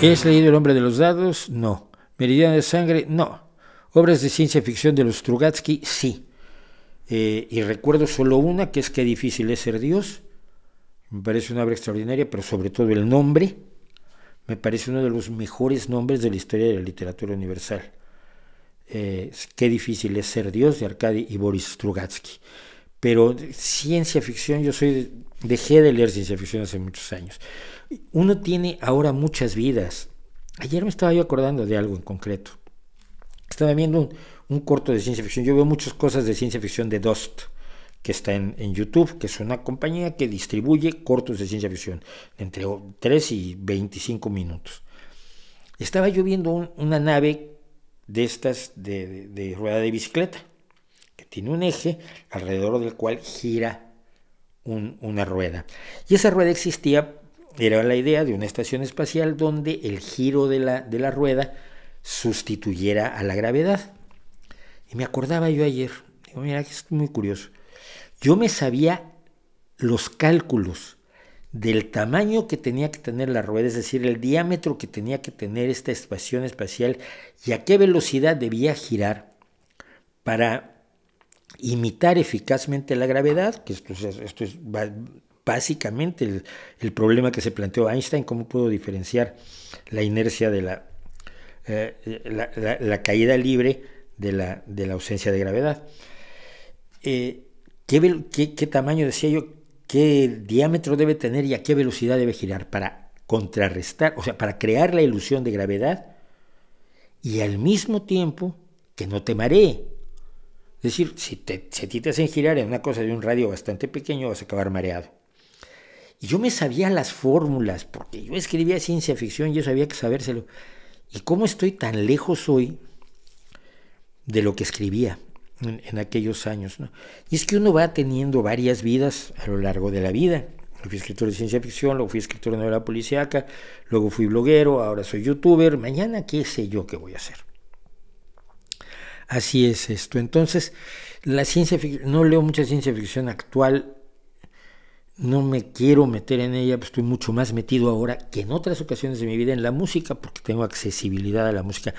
¿Has leído El hombre de los dados? No. Meridiano de sangre? No. Obras de ciencia ficción de los Strugatsky? Sí. Eh, y recuerdo solo una, que es Qué difícil es ser Dios. Me parece una obra extraordinaria, pero sobre todo el nombre. Me parece uno de los mejores nombres de la historia de la literatura universal. Eh, Qué difícil es ser Dios de Arkady y Boris Strugatsky. Pero eh, ciencia ficción, yo soy Dejé de leer ciencia ficción hace muchos años. Uno tiene ahora muchas vidas. Ayer me estaba yo acordando de algo en concreto. Estaba viendo un, corto de ciencia ficción. Yo veo muchas cosas de ciencia ficción de Dost, que está en, YouTube, que es una compañía que distribuye cortos de ciencia ficción, entre 3 y 25 minutos. Estaba yo viendo una nave de estas de rueda de bicicleta, que tiene un eje alrededor del cual gira una rueda. Y esa rueda existía, era la idea de una estación espacial donde el giro de la, de la rueda sustituyera a la gravedad. Y me acordaba yo ayer, digo, mira, es muy curioso. Yo me sabía los cálculos del tamaño que tenía que tener la rueda, es decir, el diámetro que tenía que tener esta estación espacial y a qué velocidad debía girar para imitar eficazmente la gravedad, que esto es, básicamente el, problema que se planteó Einstein, cómo puedo diferenciar la inercia de la, eh, la, caída libre de la, ausencia de gravedad. Eh, ¿qué, qué tamaño, decía yo, qué diámetro debe tener y a qué velocidad debe girar para contrarrestar, o sea, para crear la ilusión de gravedad y al mismo tiempo que no te maree, es decir, si, te, ti te hacen girar en una cosa de un radio bastante pequeño, vas a acabar mareado. Y yo me sabía las fórmulas, porque yo escribía ciencia ficción, yo sabía que sabérselo. ¿Y cómo estoy tan lejos hoy de lo que escribía en, aquellos años? Y es que uno va teniendo varias vidas a lo largo de la vida. Fui escritor de ciencia ficción, luego fui escritor de novela policíaca, luego fui bloguero, ahora soy youtuber. Mañana, ¿qué sé yo qué voy a hacer? Así es esto. Entonces, la ciencia no leo mucha ciencia ficción actual, no me quiero meter en ella, pues estoy mucho más metido ahora que en otras ocasiones de mi vida en la música, porque tengo accesibilidad a la música.